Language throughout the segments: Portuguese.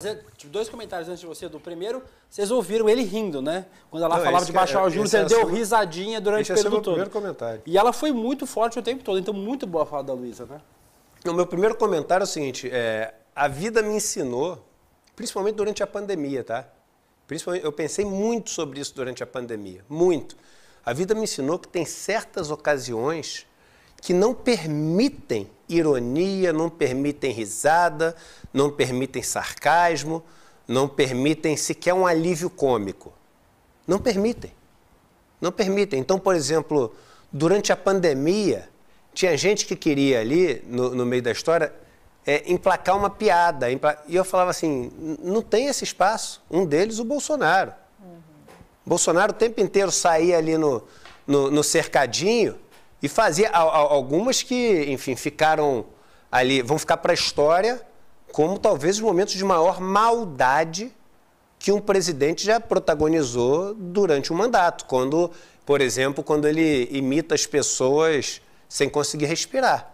Tipo, dois comentários antes de você. Do primeiro, vocês ouviram ele rindo, né? Quando ela Não, falava de baixar é, o juros, você é deu risadinha durante é o período é todo. primeiro comentário. E ela foi muito forte o tempo todo, então muito boa a fala da Luísa, né? O meu primeiro comentário é o seguinte, é, a vida me ensinou, principalmente durante a pandemia, tá? Principalmente, eu pensei muito sobre isso durante a pandemia, muito. A vida me ensinou que tem certas ocasiões que não permitem ironia, não permitem risada, não permitem sarcasmo, não permitem sequer um alívio cômico. Não permitem. Não permitem. Então, por exemplo, durante a pandemia, tinha gente que queria ali, no, no meio da história, é, emplacar uma piada. Empla... E eu falava assim: não tem esse espaço. Um deles, o Bolsonaro. Uhum. Bolsonaro o tempo inteiro saía ali no, no, no cercadinho e fazia algumas que, enfim, ficaram ali, vão ficar para a história como talvez os momentos de maior maldade que um presidente já protagonizou durante o um mandato, quando, por exemplo, quando ele imita as pessoas sem conseguir respirar.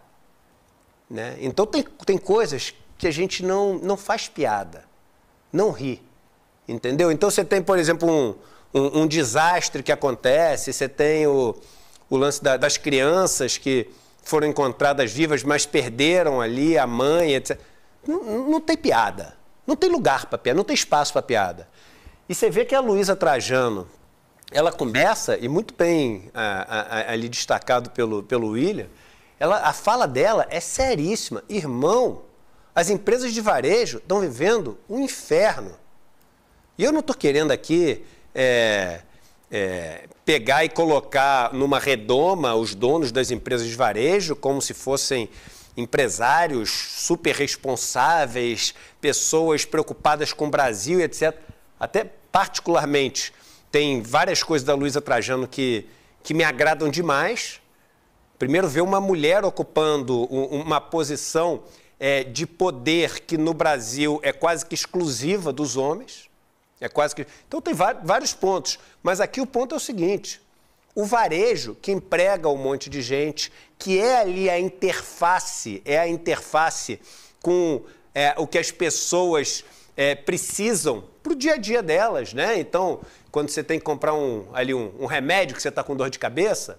Né? Então tem, tem coisas que a gente não, não faz piada, não ri, entendeu? Então você tem, por exemplo, um, um, um desastre que acontece, você tem o, o lance da, das crianças que foram encontradas vivas, mas perderam ali a mãe, etc. Não, não tem piada. Não tem lugar para piada, não tem espaço para piada. E você vê que a Luísa Trajano, ela começa, e muito bem a, a, ali destacado pelo, pelo William, ela, a fala dela é seríssima. Irmão, as empresas de varejo estão vivendo um inferno. E eu não estou querendo aqui é, é, pegar e colocar numa redoma os donos das empresas de varejo como se fossem empresários super responsáveis, pessoas preocupadas com o Brasil, etc. Até particularmente tem várias coisas da Luísa Trajano que, que me agradam demais. Primeiro, ver uma mulher ocupando uma posição é, de poder que no Brasil é quase que exclusiva dos homens. É quase que. Então tem vários pontos. Mas aqui o ponto é o seguinte: o varejo, que emprega um monte de gente, que é ali a interface, é a interface com é, o que as pessoas é, precisam para o dia a dia delas, né? Então, quando você tem que comprar um, ali um, um remédio que você está com dor de cabeça,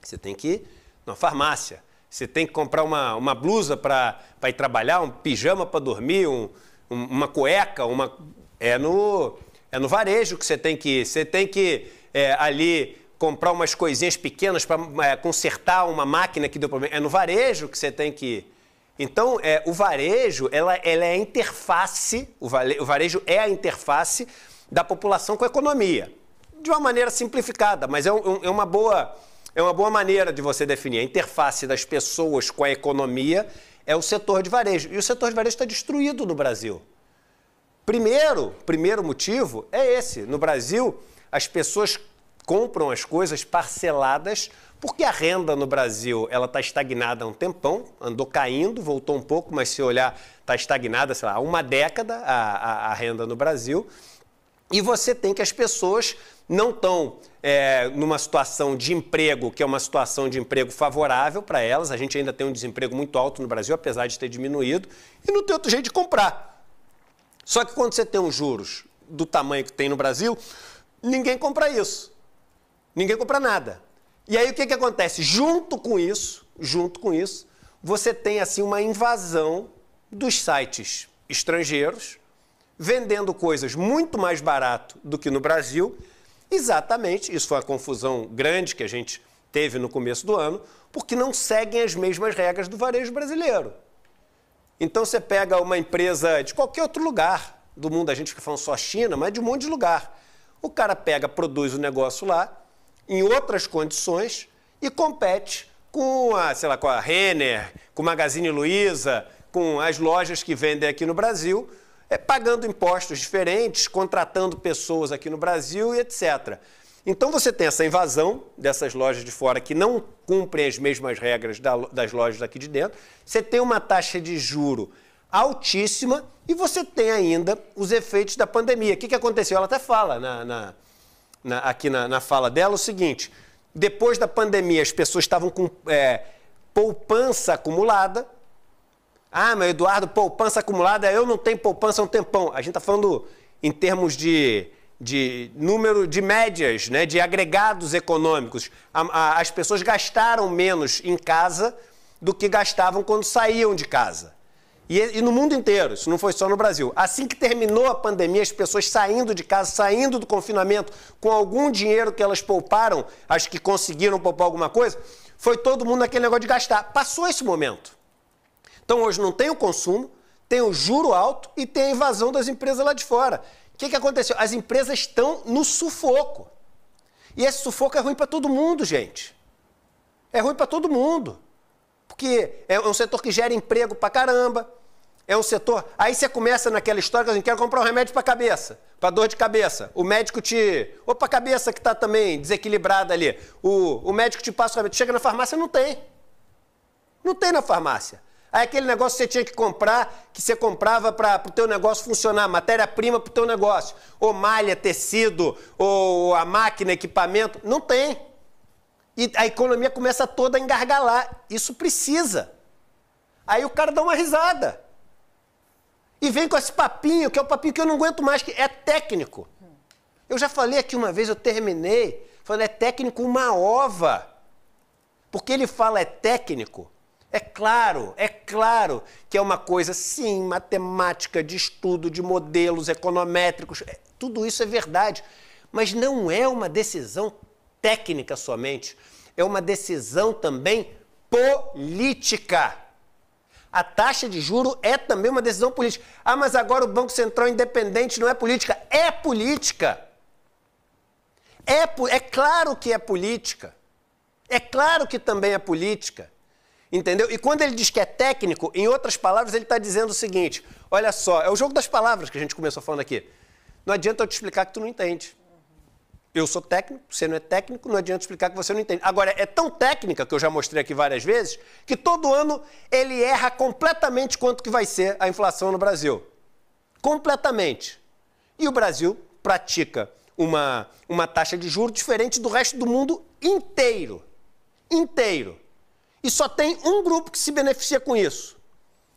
você tem que ir na farmácia. Você tem que comprar uma, uma blusa para ir trabalhar, um pijama para dormir, um, uma cueca, uma é no, é no varejo que você tem que ir. Você tem que é, ali comprar umas coisinhas pequenas para é, consertar uma máquina que deu problema. É no varejo que você tem que ir. Então, é, o varejo, ela, ela é a interface, o, vale, o varejo é a interface da população com a economia. De uma maneira simplificada, mas é, um, é uma boa é uma boa maneira de você definir. A interface das pessoas com a economia é o setor de varejo. E o setor de varejo está destruído no Brasil. Primeiro, primeiro motivo é esse. No Brasil, as pessoas compram as coisas parceladas porque a renda no Brasil ela está estagnada há um tempão, andou caindo, voltou um pouco, mas se olhar está estagnada, sei lá, há uma década a, a, a renda no Brasil. E você tem que as pessoas não estão é, numa situação de emprego, que é uma situação de emprego favorável para elas. A gente ainda tem um desemprego muito alto no Brasil, apesar de ter diminuído, e não tem outro jeito de comprar. Só que quando você tem os juros do tamanho que tem no Brasil, ninguém compra isso. Ninguém compra nada. E aí o que, que acontece? Junto com isso, junto com isso, você tem assim uma invasão dos sites estrangeiros vendendo coisas muito mais barato do que no Brasil. Exatamente, isso foi a confusão grande que a gente teve no começo do ano, porque não seguem as mesmas regras do varejo brasileiro. Então você pega uma empresa de qualquer outro lugar do mundo, a gente fica falando só China, mas de um monte de lugar. O cara pega, produz o negócio lá, em outras condições, e compete com a, sei lá, com a Renner, com o Magazine Luiza, com as lojas que vendem aqui no Brasil, é, pagando impostos diferentes, contratando pessoas aqui no Brasil e etc. Então você tem essa invasão dessas lojas de fora que não cumprem as mesmas regras das lojas aqui de dentro. Você tem uma taxa de juro altíssima e você tem ainda os efeitos da pandemia. O que, que aconteceu? Ela até fala na, na, na, aqui na, fala dela o seguinte: depois da pandemia, as pessoas estavam com é, poupança acumulada. Ah, meu Eduardo, poupança acumulada, eu não tenho poupança há um tempão. A gente está falando em termos de de número de médias, né, de agregados econômicos. A, a, as pessoas gastaram menos em casa do que gastavam quando saíam de casa. E, e, no mundo inteiro, isso não foi só no Brasil. Assim que terminou a pandemia, as pessoas saindo de casa, saindo do confinamento, com algum dinheiro que elas pouparam, acho que conseguiram poupar alguma coisa, foi todo mundo naquele negócio de gastar. Passou esse momento. Então hoje não tem o consumo, tem o juro alto e tem a invasão das empresas lá de fora. O que, que aconteceu? As empresas estão no sufoco. E esse sufoco é ruim para todo mundo, gente. É ruim para todo mundo. Porque é, é um setor que gera emprego para caramba. É um setor. Aí você começa naquela história que quer comprar um remédio para cabeça, para dor de cabeça. O médico te. Ou para cabeça que está também desequilibrada ali. O, o médico te passa o remédio. Chega na farmácia, não tem. Não tem na farmácia. Aí é aquele negócio que você tinha que comprar, que você comprava para o teu negócio funcionar, matéria-prima para o teu negócio. Ou malha, tecido, ou a máquina, equipamento. Não tem. E a economia começa toda a engargalar. Isso precisa. Aí o cara dá uma risada. E vem com esse papinho, que é o papinho que eu não aguento mais, que é técnico. Eu já falei aqui uma vez, eu terminei, falando é técnico uma ova. Porque ele fala é técnico, é claro, é claro que é uma coisa, sim, matemática, de estudo, de modelos econométricos, é, tudo isso é verdade. Mas não é uma decisão técnica somente, é uma decisão também política. A taxa de juro é também uma decisão política. Ah, mas agora o Banco Central independente não é política. É política. É, é claro que é política. É claro que também é política. Entendeu? E quando ele diz que é técnico, em outras palavras, ele está dizendo o seguinte: olha só, é o jogo das palavras que a gente começou falando aqui. Não adianta eu te explicar que tu não entende. Eu sou técnico, você não é técnico, não adianta explicar que você não entende. Agora, é tão técnica, que eu já mostrei aqui várias vezes, que todo ano ele erra completamente quanto que vai ser a inflação no Brasil. Completamente. E o Brasil pratica uma, uma taxa de juros diferente do resto do mundo inteiro. Inteiro. E só tem um grupo que se beneficia com isso: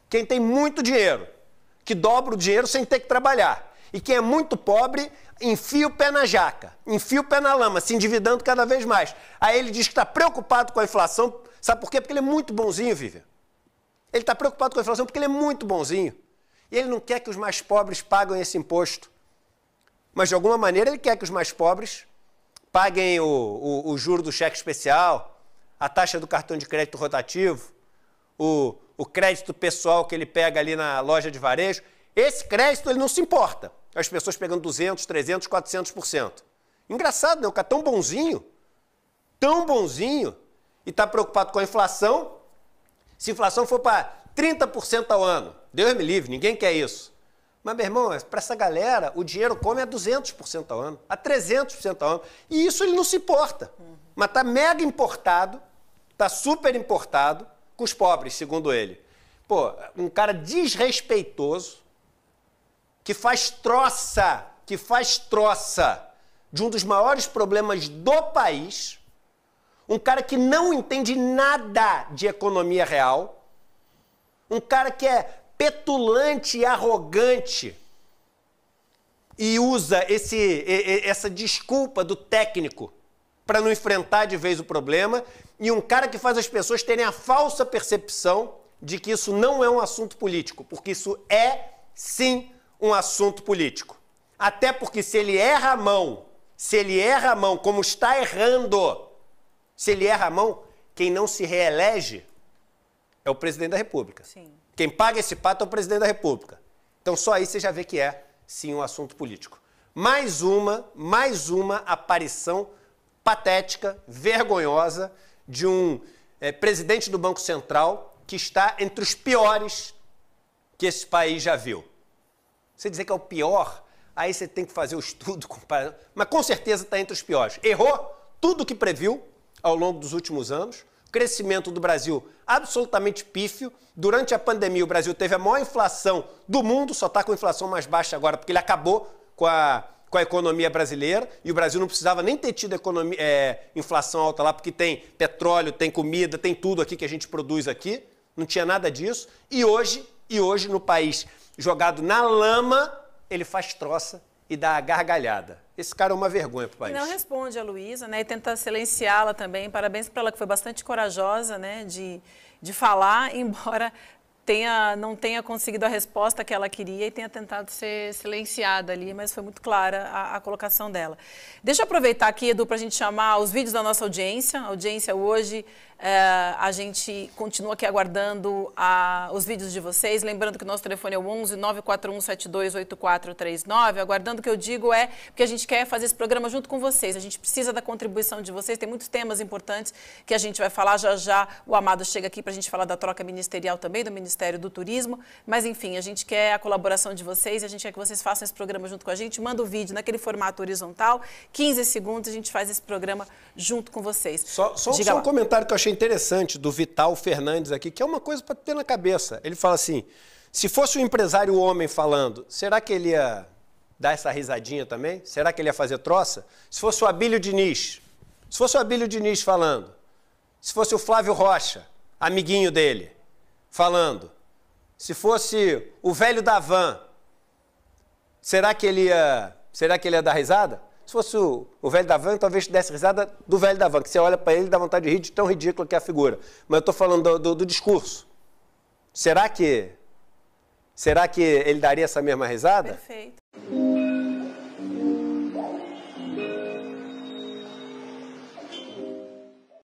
quem tem muito dinheiro, que dobra o dinheiro sem ter que trabalhar. E quem é muito pobre, enfia o pé na jaca, enfia o pé na lama, se endividando cada vez mais. Aí ele diz que está preocupado com a inflação. Sabe por quê? Porque ele é muito bonzinho, Vivian. Ele está preocupado com a inflação porque ele é muito bonzinho. E ele não quer que os mais pobres paguem esse imposto. Mas, de alguma maneira, ele quer que os mais pobres paguem o, o, o juro do cheque especial, a taxa do cartão de crédito rotativo, o, o crédito pessoal que ele pega ali na loja de varejo, esse crédito ele não se importa. É as pessoas pegando 200, 300, 400%. Engraçado, né? O cara é tão bonzinho, tão bonzinho, e está preocupado com a inflação. Se a inflação for para 30% ao ano, Deus me livre, ninguém quer isso. Mas, meu irmão, é, para essa galera, o dinheiro come a 200% ao ano, a 300% ao ano. E isso ele não se importa. Mas está mega importado Está super importado com os pobres, segundo ele. Pô, um cara desrespeitoso que faz troça, que faz troça de um dos maiores problemas do país, um cara que não entende nada de economia real, um cara que é petulante e arrogante e usa esse, essa desculpa do técnico para não enfrentar de vez o problema, e um cara que faz as pessoas terem a falsa percepção de que isso não é um assunto político, porque isso é sim um assunto político. Até porque se ele erra a mão, se ele erra a mão, como está errando, se ele erra a mão, quem não se reelege é o presidente da República. Sim. Quem paga esse pato é o presidente da República. Então só aí você já vê que é sim um assunto político. Mais uma, mais uma aparição patética, vergonhosa de um é, presidente do Banco Central que está entre os piores que esse país já viu. Você dizer que é o pior, aí você tem que fazer o estudo, comparar, mas com certeza está entre os piores. Errou tudo o que previu ao longo dos últimos anos. Crescimento do Brasil absolutamente pífio. Durante a pandemia, o Brasil teve a maior inflação do mundo, só está com inflação mais baixa agora, porque ele acabou com a com a economia brasileira, e o Brasil não precisava nem ter tido economia, é, inflação alta lá, porque tem petróleo, tem comida, tem tudo aqui que a gente produz aqui, não tinha nada disso. E hoje, e hoje no país jogado na lama, ele faz troça e dá a gargalhada. Esse cara é uma vergonha para o país. Não responde a Luísa, né? E tenta silenciá-la também. Parabéns para ela, que foi bastante corajosa, né? De, de falar, embora tenha, não tenha conseguido a resposta que ela queria e tenha tentado ser silenciada ali, mas foi muito clara a, a colocação dela. Deixa eu aproveitar aqui, Edu, para a gente chamar os vídeos da nossa audiência. A audiência hoje é, a gente continua aqui aguardando a, os vídeos de vocês. Lembrando que o nosso telefone é o 11 941 728439. Aguardando o que eu digo é que a gente quer fazer esse programa junto com vocês. A gente precisa da contribuição de vocês. Tem muitos temas importantes que a gente vai falar já já. O Amado chega aqui para a gente falar da troca ministerial também, do Ministério do Turismo. Mas enfim, a gente quer a colaboração de vocês. A gente quer que vocês façam esse programa junto com a gente. Manda o vídeo naquele formato horizontal, 15 segundos. A gente faz esse programa junto com vocês. Só, só, só um comentário que eu achei achei interessante do Vital Fernandes aqui, que é uma coisa para ter na cabeça. Ele fala assim: se fosse um empresário homem falando, será que ele ia dar essa risadinha também? Será que ele ia fazer troça? Se fosse o Abílio Diniz, se fosse o Abílio Diniz falando, se fosse o Flávio Rocha, amiguinho dele, falando, se fosse o velho da van, será que ele ia, será que ele ia dar risada? Se fosse o, o velho da van, talvez desse risada do velho da van, que você olha para ele e dá vontade de rir de tão ridículo que é a figura. Mas eu estou falando do, do, do discurso. Será que. Será que ele daria essa mesma risada? Perfeito.